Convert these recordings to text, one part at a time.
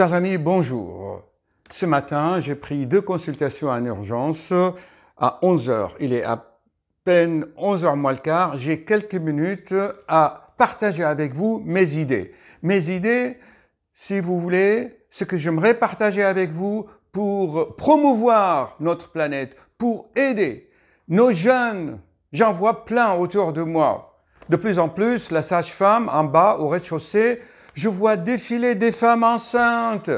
Chers amis, bonjour. Ce matin, j'ai pris deux consultations en urgence à 11h. Il est à peine 11h moins le quart. J'ai quelques minutes à partager avec vous mes idées. Mes idées, si vous voulez, ce que j'aimerais partager avec vous pour promouvoir notre planète, pour aider nos jeunes. J'en vois plein autour de moi. De plus en plus, la sage-femme en bas au rez-de-chaussée je vois défiler des femmes enceintes,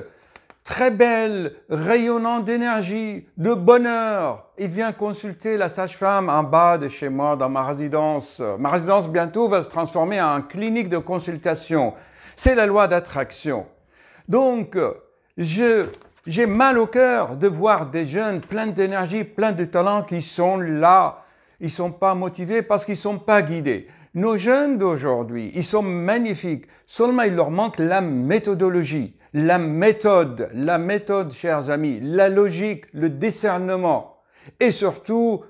très belles, rayonnant d'énergie, de bonheur. Il vient consulter la sage-femme en bas de chez moi, dans ma résidence. Ma résidence bientôt va se transformer en clinique de consultation. C'est la loi d'attraction. Donc, j'ai mal au cœur de voir des jeunes pleins d'énergie, pleins de talent qui sont là. Ils ne sont pas motivés parce qu'ils ne sont pas guidés. Nos jeunes d'aujourd'hui, ils sont magnifiques, seulement il leur manque la méthodologie, la méthode, la méthode, chers amis, la logique, le discernement. Et surtout,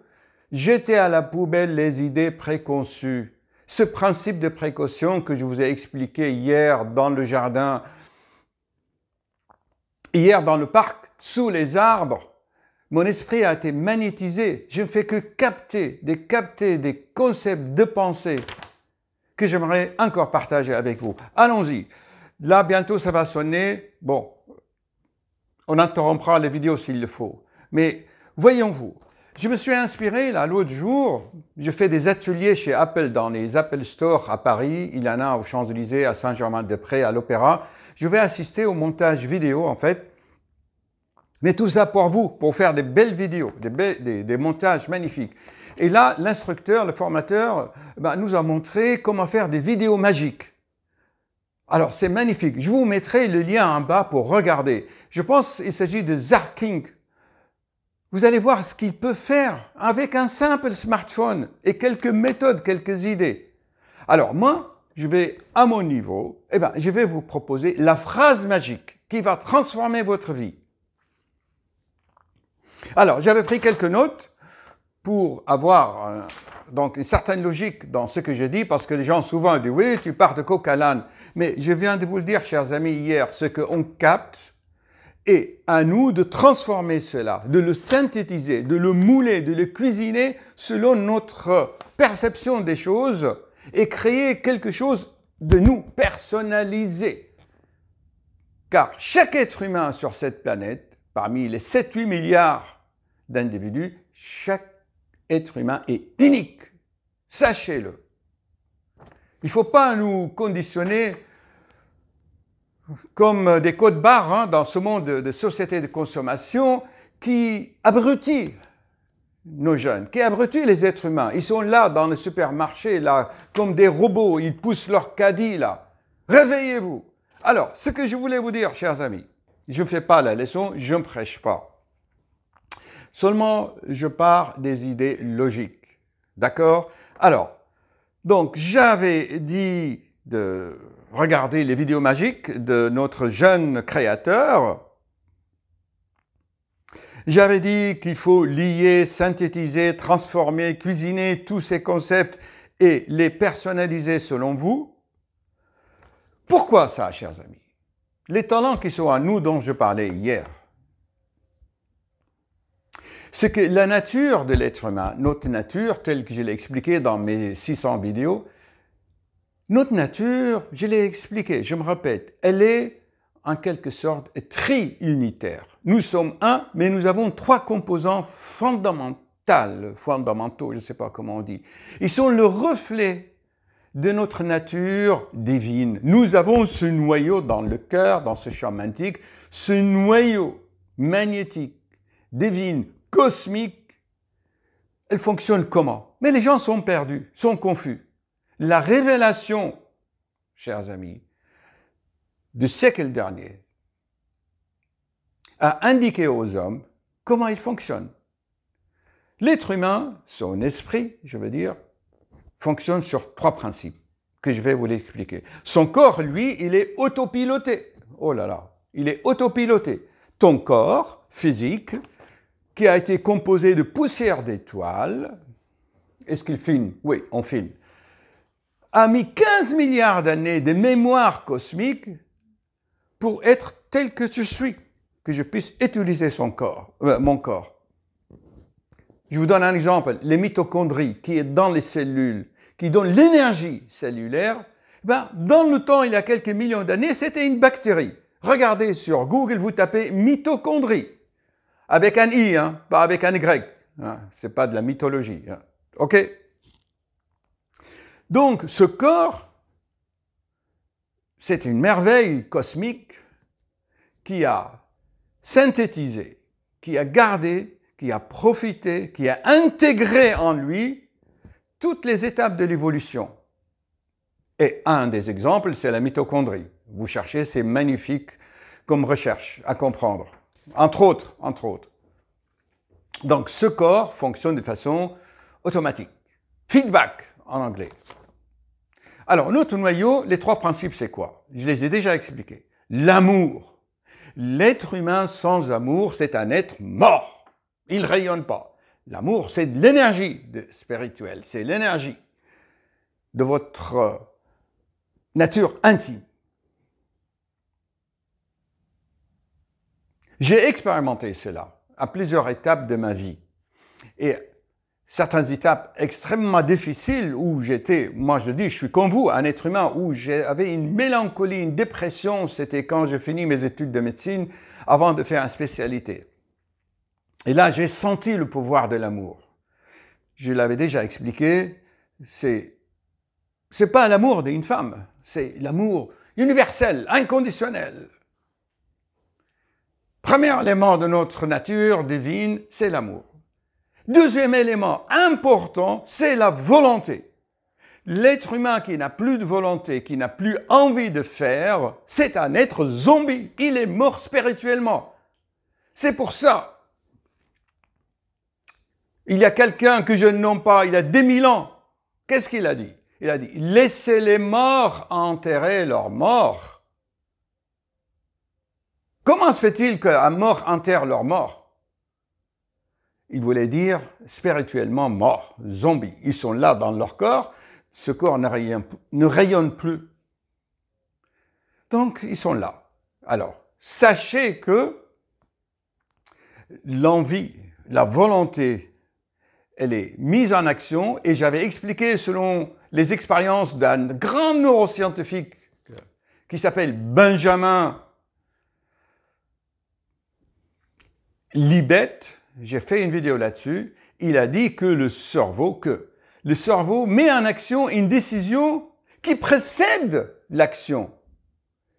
jeter à la poubelle les idées préconçues. Ce principe de précaution que je vous ai expliqué hier dans le jardin, hier dans le parc, sous les arbres, mon esprit a été magnétisé. Je ne fais que capter, des capter des concepts de pensée que j'aimerais encore partager avec vous. Allons-y. Là, bientôt, ça va sonner. Bon, on interrompra les vidéos s'il le faut. Mais voyons-vous, je me suis inspiré, là, l'autre jour, je fais des ateliers chez Apple dans les Apple Store à Paris, il y en a aux Champs-Élysées, à Saint-Germain-des-Prés, à l'Opéra. Je vais assister au montage vidéo, en fait, mais tout ça pour vous, pour faire des belles vidéos, des, montages magnifiques. Et là, l'instructeur, le formateur, bah, nous a montré comment faire des vidéos magiques. Alors, c'est magnifique. Je vous mettrai le lien en bas pour regarder. Je pense qu'il s'agit de Zarking. Vous allez voir ce qu'il peut faire avec un simple smartphone et quelques méthodes, quelques idées. Alors, moi, je vais à mon niveau, eh ben, je vais vous proposer la phrase magique qui va transformer votre vie. Alors, j'avais pris quelques notes pour avoir euh, donc une certaine logique dans ce que je dis, parce que les gens souvent disent oui, tu pars de coq à Mais je viens de vous le dire, chers amis, hier, ce qu'on capte, est à nous de transformer cela, de le synthétiser, de le mouler, de le cuisiner selon notre perception des choses et créer quelque chose de nous personnalisé. Car chaque être humain sur cette planète parmi les 7-8 milliards d'individus, chaque être humain est unique. Sachez-le. Il ne faut pas nous conditionner comme des codes barres hein, dans ce monde de société de consommation qui abrutit nos jeunes, qui abrutit les êtres humains. Ils sont là dans le supermarché, là, comme des robots, ils poussent leur caddie, là. Réveillez-vous. Alors, ce que je voulais vous dire, chers amis, je ne fais pas la leçon, je ne prêche pas. Seulement, je pars des idées logiques. D'accord Alors, donc j'avais dit de regarder les vidéos magiques de notre jeune créateur. J'avais dit qu'il faut lier, synthétiser, transformer, cuisiner tous ces concepts et les personnaliser selon vous. Pourquoi ça, chers amis les talents qui sont à nous dont je parlais hier, c'est que la nature de l'être humain, notre nature, telle que je l'ai expliquée dans mes 600 vidéos, notre nature, je l'ai expliqué, je me répète, elle est en quelque sorte triunitaire. Nous sommes un, mais nous avons trois composants fondamentaux, fondamentaux, je ne sais pas comment on dit. Ils sont le reflet de notre nature divine. Nous avons ce noyau dans le cœur, dans ce champ magnétique, ce noyau magnétique, divine, cosmique. Elle fonctionne comment Mais les gens sont perdus, sont confus. La révélation, chers amis, du siècle dernier a indiqué aux hommes comment il fonctionne. L'être humain, son esprit, je veux dire, fonctionne sur trois principes que je vais vous expliquer. Son corps, lui, il est autopiloté. Oh là là, il est autopiloté. Ton corps physique, qui a été composé de poussière d'étoiles, est-ce qu'il filme Oui, on filme. A mis 15 milliards d'années de mémoire cosmique pour être tel que je suis, que je puisse utiliser son corps, euh, mon corps. Je vous donne un exemple, les mitochondries qui est dans les cellules qui donne l'énergie cellulaire, eh ben, dans le temps, il y a quelques millions d'années, c'était une bactérie. Regardez sur Google, vous tapez mitochondrie, avec un I, hein, pas avec un Y. Hein, Ce pas de la mythologie. Hein. OK Donc, ce corps, c'est une merveille cosmique qui a synthétisé, qui a gardé, qui a profité, qui a intégré en lui toutes les étapes de l'évolution. Et un des exemples, c'est la mitochondrie. Vous cherchez, c'est magnifique comme recherche à comprendre. Entre autres, entre autres. Donc ce corps fonctionne de façon automatique. Feedback en anglais. Alors notre noyau, les trois principes, c'est quoi Je les ai déjà expliqués. L'amour. L'être humain sans amour, c'est un être mort. Il rayonne pas. L'amour, c'est de l'énergie spirituelle, c'est l'énergie de votre euh, nature intime. J'ai expérimenté cela à plusieurs étapes de ma vie. Et certaines étapes extrêmement difficiles où j'étais, moi je dis, je suis comme vous, un être humain, où j'avais une mélancolie, une dépression, c'était quand j'ai fini mes études de médecine avant de faire une spécialité. Et là, j'ai senti le pouvoir de l'amour. Je l'avais déjà expliqué, c'est, c'est pas l'amour d'une femme, c'est l'amour universel, inconditionnel. Premier élément de notre nature divine, c'est l'amour. Deuxième élément important, c'est la volonté. L'être humain qui n'a plus de volonté, qui n'a plus envie de faire, c'est un être zombie. Il est mort spirituellement. C'est pour ça il y a quelqu'un que je ne nomme pas, il a 10 000 ans. Qu'est-ce qu'il a dit Il a dit, laissez les morts enterrer leurs morts. Comment se fait-il qu'un mort enterre leur mort Il voulait dire spirituellement mort, zombie. Ils sont là dans leur corps, ce corps ne rayonne, ne rayonne plus. Donc, ils sont là. Alors, sachez que l'envie, la volonté elle est mise en action et j'avais expliqué selon les expériences d'un grand neuroscientifique qui s'appelle Benjamin Libet, j'ai fait une vidéo là-dessus, il a dit que le cerveau, que le cerveau met en action une décision qui précède l'action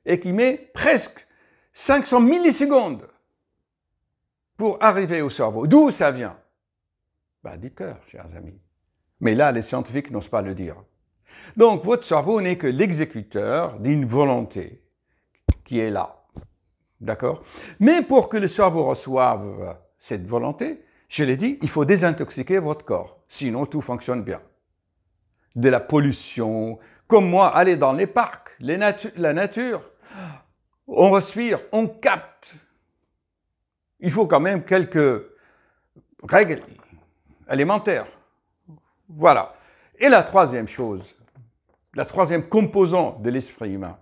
et qui met presque 500 millisecondes pour arriver au cerveau. D'où ça vient ben, du dites chers amis. Mais là, les scientifiques n'osent pas le dire. Donc, votre cerveau n'est que l'exécuteur d'une volonté qui est là. D'accord Mais pour que le cerveau reçoive cette volonté, je l'ai dit, il faut désintoxiquer votre corps. Sinon, tout fonctionne bien. De la pollution, comme moi, aller dans les parcs, la nature, on respire, on capte. Il faut quand même quelques règles élémentaire. Voilà. Et la troisième chose, la troisième composante de l'esprit humain.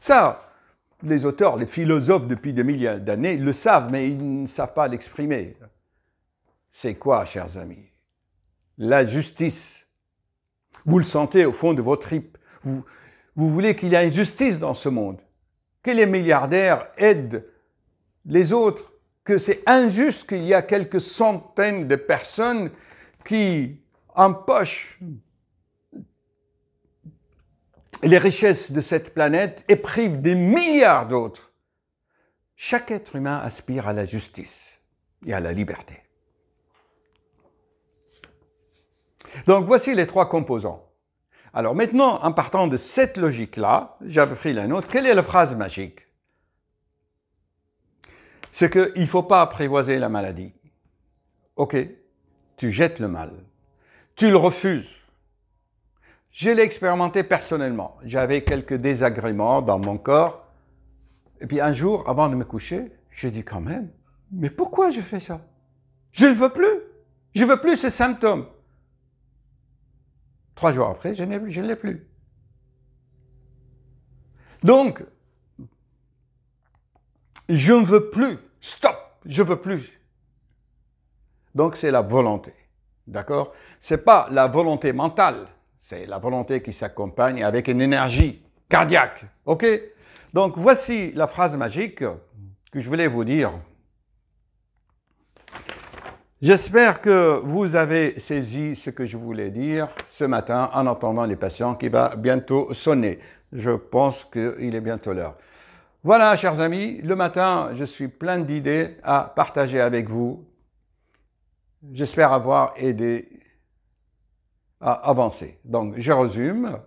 Ça, les auteurs, les philosophes depuis des milliers d'années le savent, mais ils ne savent pas l'exprimer. C'est quoi, chers amis La justice. Vous le sentez au fond de vos tripes. Vous, vous voulez qu'il y ait une justice dans ce monde, que les milliardaires aident les autres, que c'est injuste qu'il y a quelques centaines de personnes qui empoche les richesses de cette planète et prive des milliards d'autres. Chaque être humain aspire à la justice et à la liberté. Donc voici les trois composants. Alors maintenant, en partant de cette logique-là, j'avais pris la nôtre, quelle est la phrase magique C'est qu'il ne faut pas apprivoiser la maladie. OK, tu jettes le mal. Tu le refuses. Je l'ai expérimenté personnellement. J'avais quelques désagréments dans mon corps. Et puis un jour, avant de me coucher, j'ai dit quand même, mais pourquoi je fais ça Je ne veux plus. Je ne veux plus ces symptômes. Trois jours après, je ne l'ai plus. Donc, je ne veux plus. Stop, je ne veux plus. Donc c'est la volonté. D'accord C'est pas la volonté mentale, c'est la volonté qui s'accompagne avec une énergie cardiaque. OK Donc voici la phrase magique que je voulais vous dire. J'espère que vous avez saisi ce que je voulais dire ce matin en entendant les patients qui va bientôt sonner. Je pense qu'il est bientôt l'heure. Voilà, chers amis, le matin, je suis plein d'idées à partager avec vous J'espère avoir aidé à avancer. Donc, je résume.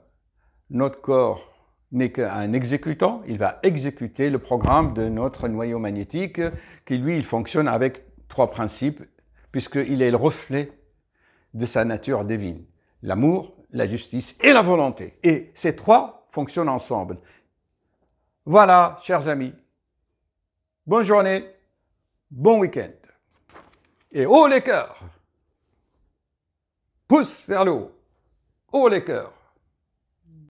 Notre corps n'est qu'un exécutant. Il va exécuter le programme de notre noyau magnétique qui, lui, il fonctionne avec trois principes puisqu'il est le reflet de sa nature divine. L'amour, la justice et la volonté. Et ces trois fonctionnent ensemble. Voilà, chers amis. Bonne journée. Bon week-end. Et haut les cœurs Pousse vers le haut. Haut les cœurs